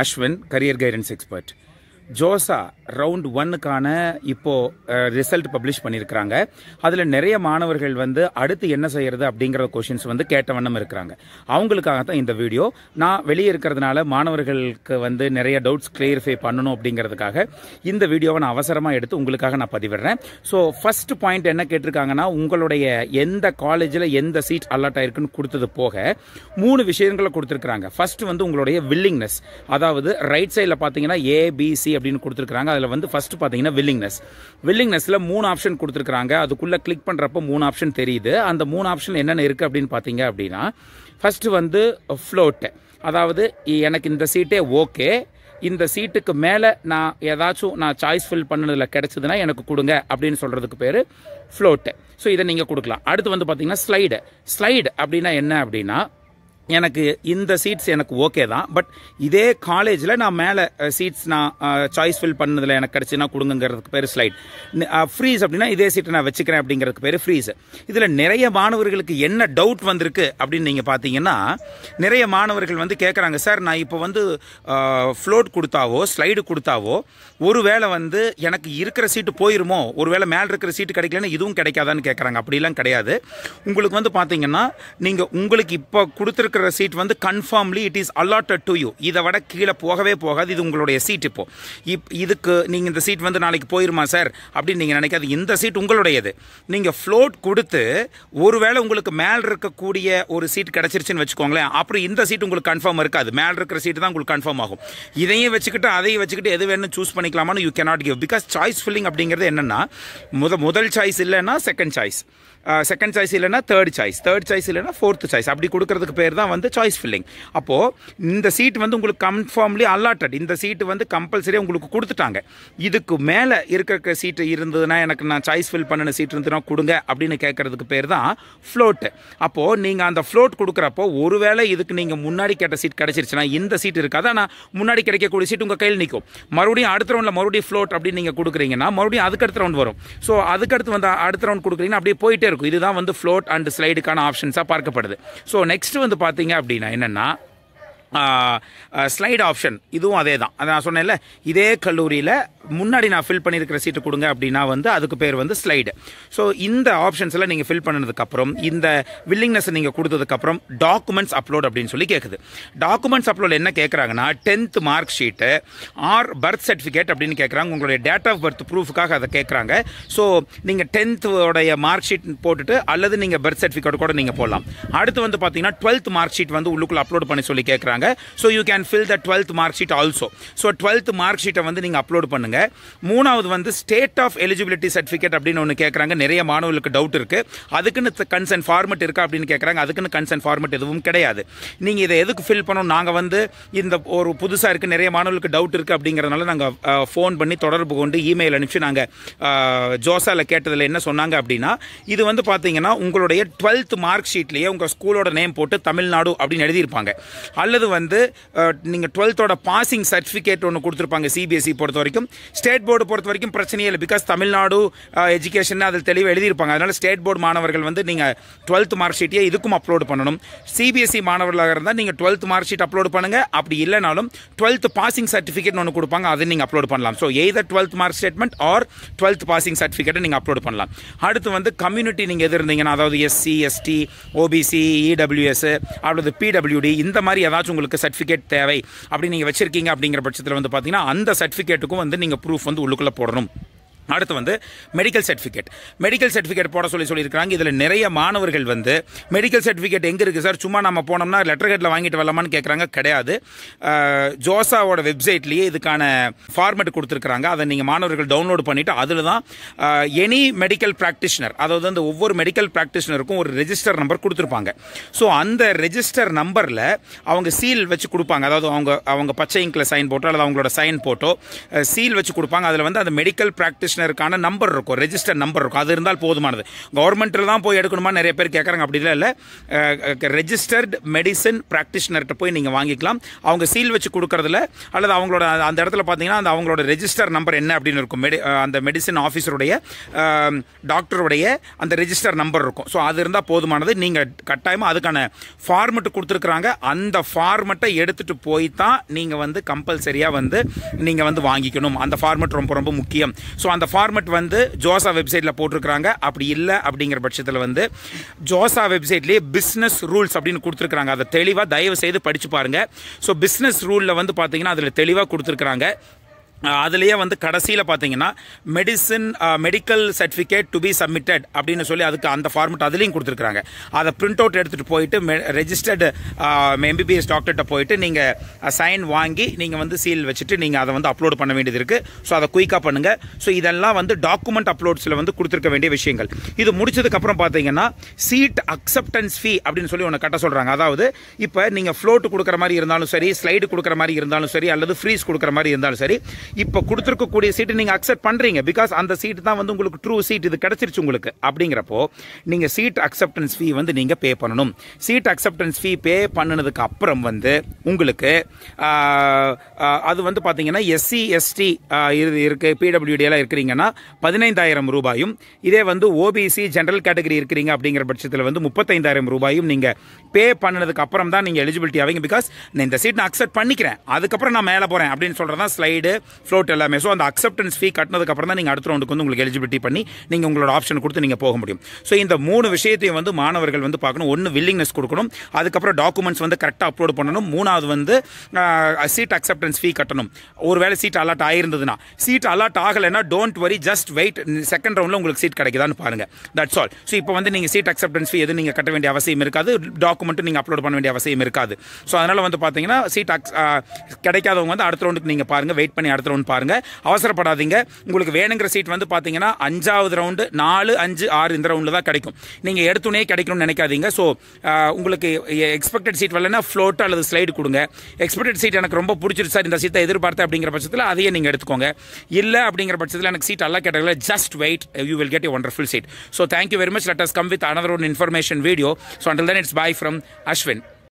Ashwin, career guidance expert. JoSAA round ஒன்னுக்கான இப்போது result publish பண்ணியிருக்கிறாங்க அதில் நிறைய மாணவர்கள் வந்து அடுத்து என்ன செய்கிறது அப்படிங்கிற கொஷின்ஸ் வந்து கேட்ட வண்ணம் இருக்கிறாங்க அவங்களுக்காக தான் இந்த வீடியோ நான் வெளியே இருக்கிறதுனால மாணவர்களுக்கு வந்து நிறைய டவுட்ஸ் கிளியரிஃபை பண்ணணும் அப்படிங்கிறதுக்காக இந்த வீடியோவை நான் அவசரமாக எடுத்து உங்களுக்காக நான் பதிவிடுறேன் ஸோ ஃபர்ஸ்ட் பாயிண்ட் என்ன கேட்டிருக்காங்கன்னா உங்களுடைய எந்த காலேஜில் எந்த சீட் அலாட் ஆயிருக்குன்னு கொடுத்தது போக மூணு விஷயங்களை கொடுத்துருக்குறாங்க ஃபர்ஸ்ட் வந்து உங்களுடைய வில்லிங்னஸ் அதாவது ரைட் சைடில் பார்த்தீங்கன்னா ஏபிசி அப்படின்னு கொடுத்துருக்காங்க அதில் வந்து ஃபஸ்ட்டு பார்த்தீங்கன்னா வில்லிங்னஸ் வில்லிங்னஸில் மூணு ஆப்ஷன் கொடுத்துருக்காங்க அதுக்குள்ளே கிளிக் பண்ணுறப்ப மூணு ஆப்ஷன் தெரியுது அந்த மூணு ஆப்ஷன் என்னென்ன இருக்குது அப்படின்னு பார்த்தீங்க அப்படின்னா ஃபஸ்ட்டு வந்து ஃப்ளோட்டு அதாவது எனக்கு இந்த சீட்டே ஓகே இந்த சீட்டுக்கு மேலே நான் ஏதாச்சும் நான் சாய்ஸ் ஃபில் பண்ணதில் கிடச்சதுன்னா எனக்கு கொடுங்க அப்படின்னு சொல்கிறதுக்கு பேர் ஃப்ளோட்டு ஸோ இதை நீங்கள் கொடுக்கலாம் அடுத்து வந்து பார்த்தீங்கன்னா ஸ்லைடு ஸ்லைடு அப்படின்னா என்ன அப்படின்னா எனக்கு இந்த சீட்ஸ் எனக்கு ஓகே தான் பட் இதே காலேஜில் நான் மேலே சீட்ஸ் நான் சாய்ஸ் ஃபில் பண்ணதில் எனக்கு கிடச்சின்னா கொடுங்கிறதுக்கு பேர் ஸ்லைட் ஃப்ரீஸ் அப்படின்னா இதே சீட்டை நான் வச்சுக்கிறேன் அப்படிங்கிறதுக்கு பேர் ஃப்ரீஸ் இதில் நிறைய மாணவர்களுக்கு என்ன டவுட் வந்திருக்கு அப்படின்னு நீங்கள் பார்த்தீங்கன்னா நிறைய மாணவர்கள் வந்து கேட்குறாங்க சார் நான் இப்போ வந்து ஃப்ளோட் கொடுத்தாவோ ஸ்லைடு கொடுத்தாவோ ஒரு வேளை வந்து எனக்கு இருக்கிற சீட்டு போயிருமோ ஒரு வேளை மேலே இருக்கிற சீட்டு கிடைக்கலன்னா இதுவும் கிடைக்காதான்னு கேட்குறாங்க அப்படிலாம் கிடையாது உங்களுக்கு வந்து பார்த்தீங்கன்னா நீங்கள் உங்களுக்கு இப்போ கொடுத்துருக்க டாக்டர் சீட் வந்து confirmly it is allotted to you இதை விட கீழே போகவே போகாது இது உங்களுடைய சீட் இப்போது இப் இதுக்கு நீங்கள் இந்த சீட் வந்து நாளைக்கு போயிருமா சார் அப்படின்னு நீங்கள் நினைக்காது இந்த சீட் உங்களுடையது நீங்கள் ஃப்ளோட் கொடுத்து ஒருவேளை உங்களுக்கு மேல் இருக்கக்கூடிய ஒரு சீட் கிடச்சிருச்சுன்னு வச்சுக்கோங்களேன் அப்புறம் இந்த சீட் உங்களுக்கு கன்ஃபார்ம் இருக்காது மேல் இருக்கிற சீட்டு தான் உங்களுக்கு கன்ஃபார்ம் ஆகும் இதையும் வச்சுக்கிட்டு அதையும் வச்சுக்கிட்டு எது வேணும் சூஸ் பண்ணிக்கலாமான்னு you cannot give because choice filling அப்படிங்கிறது என்னென்னா முத முதல் சாய்ஸ் இல்லைன்னா செகண்ட் சாய்ஸ் செகண்ட் சாய்ஸ் இல்லைனா தேர்ட் சாய்ஸ் தேர்ட் சாய்ஸ் இல்லைனா ஃபோர்த் சாய்ஸ் அப்படி கொடுக்கறதுக்கு பேர் தான் வந்து சாய்ஸ் ஃபில்லிங் அப்போது இந்த சீட் வந்து உங்களுக்கு கன்ஃபார்ம்லி அலாட்டட் இந்த சீட்டு வந்து கம்பல்சரியாக உங்களுக்கு கொடுத்துட்டாங்க இதுக்கு மேலே இருக்கிற சீட்டு இருந்ததுன்னா எனக்கு நான் சாய்ஸ் ஃபில் பண்ணின சீட் இருந்துன்னா கொடுங்க அப்படின்னு கேட்குறதுக்கு பேர் தான் ஃப்ளோட்டு அப்போது நீங்கள் அந்த ஃப்ளோட் கொடுக்குறப்போ ஒருவேளை இதுக்கு நீங்கள் முன்னாடி கேட்ட சீட் கிடச்சிருச்சுன்னா இந்த சீட் இருக்காது ஆனால் முன்னாடி கிடைக்கக்கூடிய சீட் உங்கள் கையில் நிற்கும் மறுபடியும் அடுத்த ரவுண்டில் மறுபடியும் ஃப்ளோட் அப்படின்னு நீங்கள் கொடுக்குறீங்கன்னா மறுபடியும் அதுக்கு அடுத்த ரவுண்ட் வரும் ஸோ அதுக்கடுத்து வந்து அடுத்த ரவுண்ட் கொடுக்குறீங்கன்னா அப்படியே போயிட்டே இருக்கும் இருக்கும் இதுதான் வந்து ஃப்ளோட் அண்ட் ஸ்லைடுக்கான ஆப்ஷன்ஸாக பார்க்கப்படுது ஸோ நெக்ஸ்ட் வந்து பார்த்தீங்க அப்படின்னா என்னென்னா ஸ்லைட் ஆப்ஷன் இதுவும் அதே தான் அதை நான் சொன்னேன்ல இதே கல்லூரியில் முன்னாடி நான் ஃபில் பண்ணியிருக்கிற சீட்டு கொடுங்க அப்படின்னா வந்து அதுக்கு பேர் வந்து ஸ்லைடு ஸோ இந்த ஆப்ஷன்ஸ் எல்லாம் நீங்கள் ஃபில் பண்ணதுக்கப்புறம் இந்த வில்லிங்னஸ் நீங்கள் கொடுத்ததுக்கப்புறம் டாக்குமெண்ட்ஸ் அப்லோட் அப்படின்னு சொல்லி கேட்குது டாக்குமெண்ட்ஸ் அப்லோட் என்ன கேட்குறாங்கன்னா tenth mark sheet or birth certificate அப்படின்னு கேட்குறாங்க உங்களுடைய டேட் ஆஃப் பர்த் ப்ரூஃபுக்காக அதை கேட்குறாங்க ஸோ நீங்கள் டென்த்தோடைய மார்க் ஷீட் போட்டுட்டு அல்லது நீங்கள் பர்த் சர்டிஃபிகேட் கூட நீங்கள் போடலாம் அடுத்து வந்து பார்த்தீங்கன்னா டுவெல்த் மார்க் ஷீட் வந்து உள்ளுக்குள்ளே அப்லோட் பண்ணி சொல்லி கேட்குறாங்க சொல்லியிருக்காங்க so you can fill the twelfth mark sheet also so twelfth mark ஷீட்டை வந்து நீங்கள் அப்லோட் பண்ணுங்கள் மூணாவது வந்து ஸ்டேட் ஆஃப் எலிஜிபிலிட்டி சர்டிஃபிகேட் அப்படின்னு ஒன்று கேட்குறாங்க நிறைய மாணவர்களுக்கு டவுட் இருக்குது அதுக்குன்னு கன்சர்ன் ஃபார்மெட் இருக்கா அப்படின்னு கேட்குறாங்க அதுக்குன்னு கன்சென்ட் ஃபார்மெட் எதுவும் கிடையாது நீங்கள் இதை எதுக்கு ஃபில் பண்ணணும் நாங்கள் வந்து இந்த ஒரு புதுசாக இருக்குது நிறைய மாணவர்களுக்கு டவுட் இருக்குது அப்படிங்கிறதுனால நாங்கள் ஃபோன் பண்ணி தொடர்பு கொண்டு இமெயில் அனுப்பிச்சு நாங்கள் ஜோசாவில் கேட்டதில் என்ன சொன்னாங்க அப்படின்னா இது வந்து பார்த்தீங்கன்னா உங்களுடைய டுவெல்த் மார்க் ஷீட்லேயே உங்கள் ஸ்கூலோட நேம் போட்டு தமிழ்நாடு அப்படின்னு எழுதியிருப்பாங்க அல்லது வந்து நீங்கள் டுவெல்த்தோட பாசிங் சர்டிஃபிகேட் ஒன்று கொடுத்துருப்பாங்க சிபிஎஸ்சி e பொறுத்த வரைக்கும் ஸ்டேட் போர்டு பொறுத்த வரைக்கும் பிரச்சனையே இல்லை பிகாஸ் தமிழ்நாடு எஜுகேஷன் அதில் தெளிவாக எழுதியிருப்பாங்க அதனால் ஸ்டேட் போர்டு மாணவர்கள் வந்து நீங்கள் டுவெல்த் மார்க் ஷீட்டே இதுக்கும் அப்லோடு பண்ணணும் சிபிஎஸ்சி e மாணவர்களாக இருந்தால் நீங்கள் டுவெல்த் மார்க் ஷீட் அப்லோடு பண்ணுங்கள் அப்படி இல்லைனாலும் டுவெல்த் பாசிங் சர்டிஃபிகேட் ஒன்று கொடுப்பாங்க அதை நீங்கள் அப்லோடு பண்ணலாம் so either twelfth mark statement or twelfth passing சர்டிஃபிகேட்டை நீங்கள் அப்லோட் பண்ணலாம் அடுத்து வந்து கம்யூனிட்டி நீங்கள் எது இருந்தீங்கன்னா அதாவது எஸ்சி எஸ்டி ஓபிசி இடபிள்யூஎஸ் அல்லது பிடபிள்யூடி இந்த மாதிரி ஏதாச்சும் உங்களுக்கு சர்டிஃபிகேட் தேவை அப்படி நீங்கள் வச்சுருக்கீங்க அப்படிங்கிற பட்சத்தில் வந்து பார்த்தீங்கன்னா அந்த சர்டிஃபிகேட்டுக்கும் வந்து நீங்கள் ப்ரூஃப் வந்து உள்ளுக்குள்ளே போடணும் அடுத்து வந்து மெடிக்கல் சர்டிஃபிகேட் மெடிக்கல் சர்டிஃபிகேட் போட சொல்லி சொல்லியிருக்காங்க இதில் நிறைய மாணவர்கள் வந்து மெடிக்கல் சர்டிஃபிகேட் எங்கே இருக்குது சார் சும்மா நம்ம போனோம்னா லெட்டர் கேட்டில் வாங்கிட்டு வரலாமான்னு கேட்குறாங்க கிடையாது ஜோசாவோட வெப்சைட்லேயே இதுக்கான ஃபார்மேட் கொடுத்துருக்குறாங்க அதை நீங்கள் மாணவர்கள் டவுன்லோட் பண்ணிவிட்டு அதில் தான் எனி மெடிக்கல் ப்ராக்டிஷனர் அதாவது அந்த ஒவ்வொரு மெடிக்கல் ப்ராக்டிஷனருக்கும் ஒரு ரெஜிஸ்டர் நம்பர் கொடுத்துருப்பாங்க ஸோ அந்த ரெஜிஸ்டர் நம்பரில் அவங்க சீல் வச்சு கொடுப்பாங்க அதாவது அவங்க அவங்க பச்சை இங்கில் சைன் போட்டோ அல்லது அவங்களோட சைன் போட்டோ சீல் வச்சு கொடுப்பாங்க அதில் வந்து அந்த மெடிக்கல் ப்ராக்டிஷனர் பென்ஷனருக்கான நம்பர் இருக்கும் ரெஜிஸ்டர் நம்பர் இருக்கும் அது இருந்தால் போதுமானது கவர்மெண்ட்டில் தான் போய் எடுக்கணுமா நிறைய பேர் கேட்குறாங்க அப்படிலாம் இல்லை ரெஜிஸ்டர்ட் மெடிசன் ப்ராக்டிஷனர்கிட்ட போய் நீங்கள் வாங்கிக்கலாம் அவங்க சீல் வச்சு கொடுக்குறதுல அல்லது அவங்களோட அந்த இடத்துல பார்த்தீங்கன்னா அந்த அவங்களோட ரெஜிஸ்டர் நம்பர் என்ன அப்படின்னு இருக்கும் மெடி அந்த மெடிசன் ஆஃபீஸருடைய டாக்டருடைய அந்த ரெஜிஸ்டர் நம்பர் இருக்கும் ஸோ அது இருந்தால் போதுமானது நீங்கள் கட்டாயமாக அதுக்கான ஃபார்மெட்டு கொடுத்துருக்குறாங்க அந்த ஃபார்மெட்டை எடுத்துகிட்டு போய் தான் நீங்கள் வந்து கம்பல்சரியாக வந்து நீங்கள் வந்து வாங்கிக்கணும் அந்த ஃபார்மெட் ரொம்ப ரொம்ப முக்கியம் ஸோ அந்த ஃபார்மெட் வந்து ஜோசா வெப்சைட்டில் போட்டிருக்கிறாங்க அப்படி இல்லை அப்படிங்கிற பட்சத்தில் வந்து ஜோசா வெப்சைட்லேயே பிஸ்னஸ் ரூல்ஸ் அப்படின்னு கொடுத்துருக்குறாங்க அதை தெளிவாக தயவு செய்து படித்து பாருங்கள் ஸோ பிஸ்னஸ் ரூலில் வந்து பார்த்தீங்கன்னா அதில் தெளிவாக கொடுத்துருக்குறாங்க அதுலேயே வந்து கடைசியில் பார்த்தீங்கன்னா medicine medical certificate to be submitted அப்படின்னு சொல்லி அதுக்கு அந்த ஃபார்மெட் அதுலேயும் கொடுத்துருக்காங்க அதை பிரிண்ட் அவுட் எடுத்துகிட்டு போயிட்டு மெ ரெஜிஸ்டர்டு எம்பிபிஎஸ் டாக்டர்கிட்ட போயிட்டு நீங்கள் சைன் வாங்கி நீங்கள் வந்து சீல் வச்சுட்டு நீங்கள் அதை வந்து அப்லோட் பண்ண வேண்டியது இருக்குது ஸோ அதை குயிக்காக பண்ணுங்கள் ஸோ இதெல்லாம் வந்து டாக்குமெண்ட் அப்லோட்ஸில் வந்து கொடுத்துருக்க வேண்டிய விஷயங்கள் இது முடிச்சதுக்கப்புறம் பார்த்தீங்கன்னா சீட் அக்செப்டன்ஸ் ஃபீ அப்படின்னு சொல்லி ஒன்று கட்ட சொல்கிறாங்க அதாவது இப்போ நீங்கள் ஃப்ளோட்டு கொடுக்குற மாதிரி இருந்தாலும் சரி ஸ்லைடு கொடுக்குற மாதிரி இருந்தாலும் சரி அல்லது ஃப்ரீஸ் கொடுக்குற மாதிரி இருந்தாலும் சரி இப்போ கொடுத்துருக்கக்கூடிய சீட்டு நீங்கள் அக்செப்ட் பண்ணுறீங்க பிகாஸ் அந்த சீட்டு தான் வந்து உங்களுக்கு ட்ரூ சீட் இது கிடச்சிருச்சு உங்களுக்கு அப்படிங்கிறப்போ நீங்கள் சீட் அக்செப்டன்ஸ் ஃபீ வந்து நீங்கள் பே பண்ணணும் சீட் அக்செப்டன்ஸ் ஃபீ பே பண்ணினதுக்கு அப்புறம் வந்து உங்களுக்கு அது வந்து பார்த்தீங்கன்னா எஸ்சி எஸ்டி இது இருக்குது பிடபிள்யூடியெல்லாம் இருக்கிறீங்கன்னா பதினைந்தாயிரம் ரூபாயும் இதே வந்து ஓபிசி ஜென்ரல் கேட்டகரி இருக்கிறீங்க அப்படிங்கிற பட்சத்தில் வந்து முப்பத்தைந்தாயிரம் ரூபாயும் நீங்கள் பே பண்ணதுக்கு அப்புறம் தான் நீங்கள் எலிஜிபிலிட்டி ஆவீங்க பிகாஸ் நான் இந்த சீட் நான் அக்செப்ட் பண்ணிக்கிறேன் அதுக்கப்புறம் நான் மேலே போகிறேன் அப்படின்னு சொல்கிறது ஸ்லைடு ஃப்ளோட் எல்லாமே ஸோ அந்த அக்செப்டன்ஸ் ஃபீ அப்புறம் தான் நீங்கள் அடுத்த ரவுண்டுக்கு வந்து உங்களுக்கு எலிஜிபிலிட்டி பண்ணி நீங்கள் உங்களோட ஆப்ஷன் கொடுத்து நீங்கள் போக முடியும் ஸோ இந்த மூணு விஷயத்தையும் வந்து மாணவர்கள் வந்து பார்க்கணும் ஒன்று வில்லிங்னஸ் கொடுக்கணும் அதுக்கப்புறம் டாக்குமெண்ட்ஸ் வந்து கரெக்டாக அப்லோட் பண்ணணும் மூணாவது வந்து சீட் அக்செப்டன்ஸ் ஃபீ கட்டணும் ஒரு வேலை சீட் அலாட் ஆகிருந்ததுன்னா சீட் அலாட் ஆகலைன்னா don't worry just wait second ரவுண்டில் உங்களுக்கு சீட் கிடைக்குதான்னு பாருங்கள் தட்ஸ் ஆல் ஸோ இப்போ வந்து நீங்கள் சீட் அக்செப்டன்ஸ் ஃபீ எதுவும் நீங்கள் கட்ட வேண்டிய அவசியம் இருக்காது டாக்குமெண்ட்டும் நீங்கள் அப்லோட் பண்ண வேண்டிய அவசியம் இருக்காது ஸோ அதனால் வந்து பார்த்தீங்கன்னா சீட் கிடைக்காதவங்க வந்து அடுத்த ரவுண்டுக்கு நீங்கள் பாருங்கள் வெயிட் பண்ணி அடுத்த பக்கத்தில் ஒன்று பாருங்கள் அவசரப்படாதீங்க உங்களுக்கு வேணுங்கிற சீட் வந்து பார்த்தீங்கன்னா அஞ்சாவது ரவுண்டு நாலு அஞ்சு ஆறு இந்த ரவுண்டில் தான் கிடைக்கும் நீங்கள் எடுத்துனே கிடைக்கணும்னு நினைக்காதீங்க ஸோ உங்களுக்கு எக்ஸ்பெக்டட் சீட் வரலன்னா ஃப்ளோட்டோ அல்லது ஸ்லைடு கொடுங்க எக்ஸ்பெக்டட் சீட் எனக்கு ரொம்ப பிடிச்சிருச்சு சார் இந்த சீட்டை எதிர்பார்த்த அப்படிங்கிற பட்சத்தில் அதையே நீங்கள் எடுத்துக்கோங்க இல்லை அப்படிங்கிற பட்சத்தில் எனக்கு சீட் எல்லாம் கேட்டதில்ல just wait you will get a wonderful seat so thank you very much let us come with another one information video so until then it's bye from Ashwin